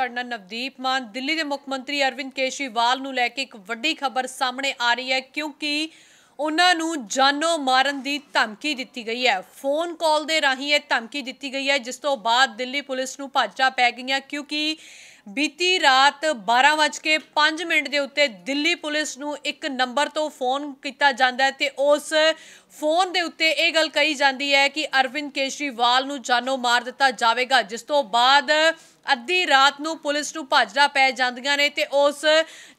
ਤੁਹਾਡੇ ਨਾਲ ਨਵਦੀਪ ਮਾਨ ਦਿੱਲੀ ਦੇ ਮੁੱਖ ਮੰਤਰੀ ਅਰਵਿੰਦ ਕੇਸ਼ਰੀਵਾਲ ਨੂੰ ਲੈ ਕੇ ਇੱਕ ਵੱਡੀ ਖਬਰ ਸਾਹਮਣੇ ਆ ਰਹੀ ਹੈ ਕਿਉਂਕਿ ਉਹਨਾਂ ਨੂੰ ਜਾਨੋਂ ਮਾਰਨ ਦੀ ਧਮਕੀ ਦਿੱਤੀ ਗਈ ਹੈ ਫੋਨ ਕਾਲ ਦੇ ਰਾਹੀਂ ਇਹ ਧਮਕੀ ਦਿੱਤੀ ਗਈ ਹੈ ਜਿਸ ਤੋਂ ਬਾਅਦ ਦਿੱਲੀ ਪੁਲਿਸ ਨੂੰ ਭਾਜਾ ਪੈ ਗਈਆਂ ਕਿਉਂਕਿ ਬੀਤੀ ਰਾਤ 12:05 ਮਿੰਟ ਦੇ ਉੱਤੇ ਦਿੱਲੀ ਪੁਲਿਸ ਨੂੰ ਇੱਕ ਨੰਬਰ ਤੋਂ ਫੋਨ ਕੀਤਾ ਜਾਂਦਾ ਹੈ ਤੇ ਉਸ ਫੋਨ ਦੇ ਉੱਤੇ ਇਹ ਗੱਲ ਕਹੀ ਜਾਂਦੀ ਹੈ ਕਿ ਅਰਵਿੰਦ ਕੇਸ਼ਰੀਵਾਲ ਨੂੰ ਜਾਨੋਂ ਮਾਰ ਦਿੱਤਾ ਜਾਵੇਗਾ ਜਿਸ ਤੋਂ ਬਾਅਦ ਅੱਧੀ ਰਾਤ ਨੂੰ ਪੁਲਿਸ ਨੂੰ ਭਾਜੜਾ ਪੈ ਜਾਂਦੀਆਂ ਨੇ ਤੇ ਉਸ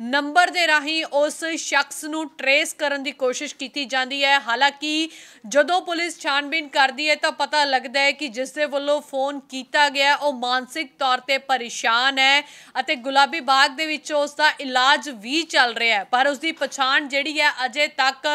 ਨੰਬਰ ਦੇ ਰਾਹੀਂ ਉਸ ਸ਼ਖਸ ਨੂੰ ਟਰੇਸ ਕਰਨ ਦੀ ਕੋਸ਼ਿਸ਼ ਕੀਤੀ ਜਾਂਦੀ ਹੈ ਹਾਲਾਂਕਿ ਜਦੋਂ ਪੁਲਿਸ ਛਾਣਬੀਨ ਕਰਦੀ ਹੈ ਤਾਂ ਪਤਾ ਲੱਗਦਾ ਹੈ ਕਿ ਜਿਸ ਦੇ ਵੱਲੋਂ ਫੋਨ ਕੀਤਾ ਗਿਆ ਉਹ ਮਾਨਸਿਕ ਤੌਰ ਤੇ ਪਰੇਸ਼ਾਨ ਹੈ ਹੈ ਅਤੇ ਗੁਲਾਬੀ ਬਾਗ ਦੇ ਵਿੱਚ ਉਸ ਦਾ ਇਲਾਜ ਵੀ ਚੱਲ ਰਿਹਾ ਹੈ ਪਰ ਉਸ ਦੀ ਪਛਾਣ ਜਿਹੜੀ ਹੈ ਅਜੇ ਤੱਕ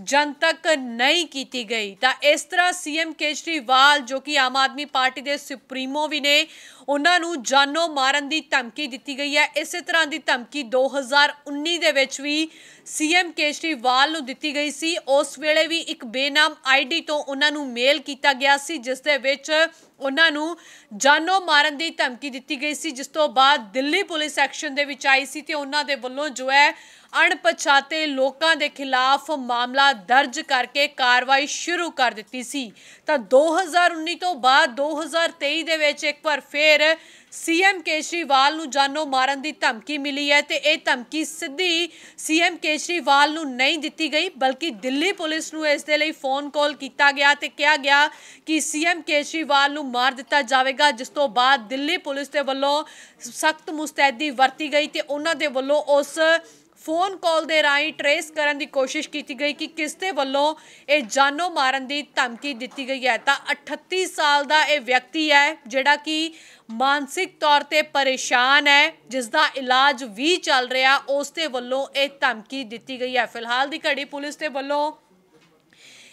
ਜਨਤਕ ਨਹੀਂ ਕੀਤੀ ਗਈ ਤਾਂ ਇਸ ਤਰ੍ਹਾਂ ਸੀਐਮ ਕੇਜਰੀਵਾਲ ਜੋ ਕਿ ਆਮ ਆਦਮੀ ਪਾਰਟੀ ਦੇ ਸੁਪਰੀਮੋ ਵੀ ਨੇ ਉਹਨਾਂ ਨੂੰ ਜਾਨੋਂ ਮਾਰਨ ਦੀ ਧਮਕੀ ਦਿੱਤੀ ਗਈ ਹੈ ਇਸੇ ਤਰ੍ਹਾਂ ਦੀ ਧਮਕੀ 2019 ਦੇ ਵਿੱਚ ਵੀ ਸੀਐਮ ਕੇਜਰੀਵਾਲ ਨੂੰ ਦਿੱਤੀ ਗਈ ਸੀ ਉਸ ਵੇਲੇ ਵੀ ਇੱਕ ਬੇਨਾਮ ਆਈਡੀ ਤੋਂ ਉਹਨਾਂ ਨੂੰ ਮੇਲ ਕੀਤਾ ਗਿਆ ਸੀ ਜਿਸ ਦੇ ਵਿੱਚ ਉਹਨਾਂ ਨੂੰ ਜਾਨੋਂ ਮਾਰਨ ਦੀ ਧਮਕੀ ਦਿੱਤੀ ਗਈ ਸੀ ਜਿਸ ਤੋਂ ਬਾਅਦ ਦਿੱਲੀ ਪੁਲਿਸ ਐਕਸ਼ਨ ਦੇ ਵਿੱਚ ਆਈ ਸੀ ਤੇ ਉਹਨਾਂ ਦੇ ਵੱਲੋਂ ਜੋ ਹੈ ਅਣਪਛਾਤੇ ਲੋਕਾਂ ਦੇ ਖਿਲਾਫ ਮਾਮਲਾ ਦਰਜ ਕਰਕੇ ਕਾਰਵਾਈ ਸ਼ੁਰੂ ਕਰ ਦਿੱਤੀ ਸੀ ਤਾਂ 2019 ਤੋਂ ਬਾਅਦ 2023 ਦੇ ਵਿੱਚ ਇੱਕ ਵਾਰ ਫੇਰ ਸੀਐਮ ਕੇਸ਼ਰੀਵਾਲ ਨੂੰ ਜਾਨੋਂ ਮਾਰਨ ਦੀ ਧਮਕੀ ਮਿਲੀ ਹੈ ਤੇ ਇਹ ਧਮਕੀ ਸਿੱਧੀ ਸੀਐਮ ਕੇਸ਼ਰੀਵਾਲ ਨੂੰ ਨਹੀਂ ਦਿੱਤੀ ਗਈ ਬਲਕਿ ਦਿੱਲੀ ਪੁਲਿਸ ਨੂੰ ਇਸ ਦੇ ਲਈ ਫੋਨ ਕਾਲ ਕੀਤਾ ਗਿਆ ਤੇ ਕਿਹਾ ਗਿਆ ਕਿ ਸੀਐਮ ਕੇਸ਼ਰੀਵਾਲ ਨੂੰ ਮਾਰ ਦਿੱਤਾ ਜਾਵੇਗਾ ਜਿਸ ਤੋਂ ਬਾਅਦ ਦਿੱਲੀ ਪੁਲਿਸ ਦੇ ਵੱਲੋਂ ਸਖਤ ਮੁਸਤੈਦੀ ਵਰਤੀ ਗਈ ਤੇ ਉਹਨਾਂ ਦੇ ਵੱਲੋਂ ਉਸ ਫੋਨ ਕਾਲ ਦੇ ਰਾਹੀਂ ਟਰੇਸ ਕਰਨ ਦੀ ਕੋਸ਼ਿਸ਼ ਕੀਤੀ ਗਈ ਕਿ ਕਿਸ ਦੇ ਵੱਲੋਂ ਇਹ ਜਾਨੋ ਮਾਰਨ ਦੀ ਧਮਕੀ ਦਿੱਤੀ ਗਈ ਹੈ ਤਾਂ 38 ਸਾਲ ਦਾ ਇਹ ਵਿਅਕਤੀ ਹੈ ਜਿਹੜਾ ਕਿ ਮਾਨਸਿਕ ਤੌਰ ਤੇ ਪਰੇਸ਼ਾਨ ਹੈ ਜਿਸ ਦਾ ਇਲਾਜ ਵੀ ਚੱਲ ਰਿਹਾ ਉਸ ਦੇ ਵੱਲੋਂ ਇਹ ਧਮਕੀ ਦਿੱਤੀ ਗਈ ਹੈ ਫਿਲਹਾਲ ਦੀ ਘੜੀ ਪੁਲਿਸ ਦੇ ਵੱਲੋਂ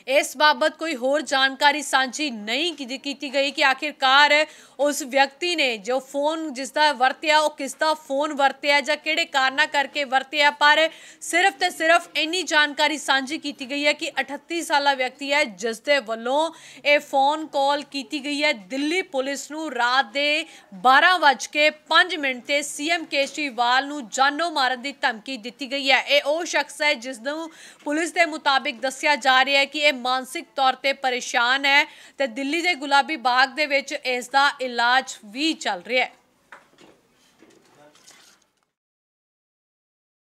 ਇਸ ਬਾਬਤ ਕੋਈ ਹੋਰ ਜਾਣਕਾਰੀ ਸਾਂਝੀ ਨਹੀਂ ਕੀਤੀ ਗਈ ਕਿ ਆਖਿਰਕਾਰ ਉਸ ਵਿਅਕਤੀ ਨੇ ਜੋ ਫੋਨ ਜਿਸ ਦਾ ਵਰਤਿਆ ਉਹ ਕਿਸ ਦਾ ਫੋਨ ਵਰਤਿਆ ਜਾਂ ਕਿਹੜੇ ਕਾਰਨਾ ਕਰਕੇ ਵਰਤਿਆ ਪਰ ਸਿਰਫ ਤੇ ਸਿਰਫ ਇੰਨੀ ਜਾਣਕਾਰੀ ਸਾਂਝੀ ਕੀਤੀ ਗਈ ਹੈ ਕਿ 38 ਸਾਲਾ ਵਿਅਕਤੀ ਹੈ ਜਿਸ ਦੇ ਵੱਲੋਂ ਇਹ ਫੋਨ ਕਾਲ ਕੀਤੀ ਗਈ ਹੈ ਦਿੱਲੀ ਪੁਲਿਸ ਨੂੰ ਰਾਤ ਦੇ 12:05 ਮਿੰਟ ਤੇ ਸੀਐਮ ਕੇਸ਼ਰੀਵਾਲ ਨੂੰ ਜਾਨੋਂ ਮਾਰਨ ਦੀ ਧਮਕੀ ਦਿੱਤੀ ਗਈ ਹੈ ਇਹ ਉਹ ਸ਼ਖਸ ਹੈ ਜਿਸ ਨੂੰ ਪੁਲਿਸ ਦੇ ਮੁਤਾਬਿਕ ਦੱਸਿਆ ਜਾ ਰਿਹਾ ਹੈ ਕਿ ਇਹ ਮਾਨਸਿਕ ਤੌਰ ਤੇ ਪਰੇਸ਼ਾਨ ਹੈ ਤੇ ਦਿੱਲੀ ਦੇ ਗੁਲਾਬੀ ਬਾਗ ਦੇ ਵਿੱਚ ਇਸ ਦਾ ਇਲਾਜ ਵੀ ਚੱਲ ਰਿਹਾ ਹੈ